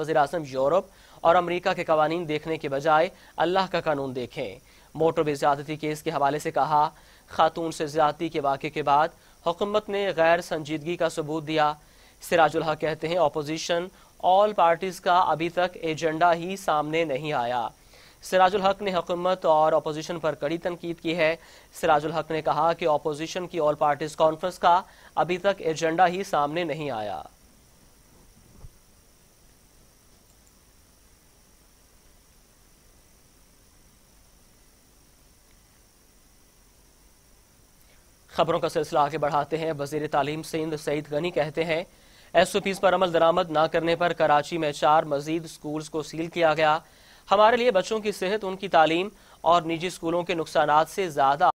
वजी अजम यूरोप और अमरीका के कवानीन देखने के बजाय अल्लाह का कानून देखें मोटरवे ज्यादती केस के हवाले से कहा खातून से ज्यादती के वाक्य के बाद हुकूमत ने गैर संजीदगी का सबूत दिया सिराजुल्ह कहते हैं अपोजिशन ऑल पार्टीज़ का अभी तक एजेंडा ही सामने नहीं आया सिराजुल हक ने हुकूमत और अपोजिशन पर कड़ी तनकीद की है सिराजुल हक ने कहा कि अपोजिशन की ऑल पार्टीज़ कॉन्फ्रेंस का अभी तक एजेंडा ही सामने नहीं आया खबरों का सिलसिला आगे बढ़ाते हैं वजीर तालीम सिंध सईद गनी कहते हैं एस ओ पीज पर अमल दरामद न करने पर कराची में चार मजीद स्कूल को सील किया गया हमारे लिए बच्चों की सेहत उनकी तालीम और निजी स्कूलों के नुकसान से ज्यादा